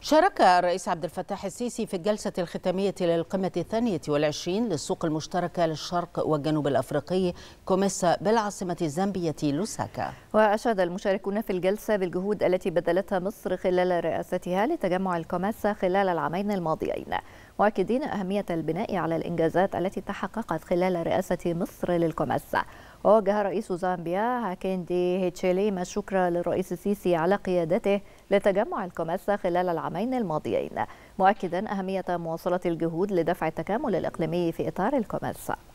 شارك الرئيس عبد الفتاح السيسي في الجلسة الختامية للقمة الثانية والعشرين للسوق المشتركة للشرق والجنوب الأفريقي كوميسا بالعاصمة الزامبية لوساكا وأشاد المشاركون في الجلسة بالجهود التي بذلتها مصر خلال رئاستها لتجمع الكوميسا خلال العامين الماضيين مؤكدين أهمية البناء على الإنجازات التي تحققت خلال رئاسة مصر للكوميس ووجه رئيس زامبيا هاكيندي هيتشيلي ما الشكر للرئيس السيسي على قيادته لتجمع الكوميسا خلال العامين الماضيين مؤكدا أهمية مواصلة الجهود لدفع التكامل الإقليمي في إطار الكوميسا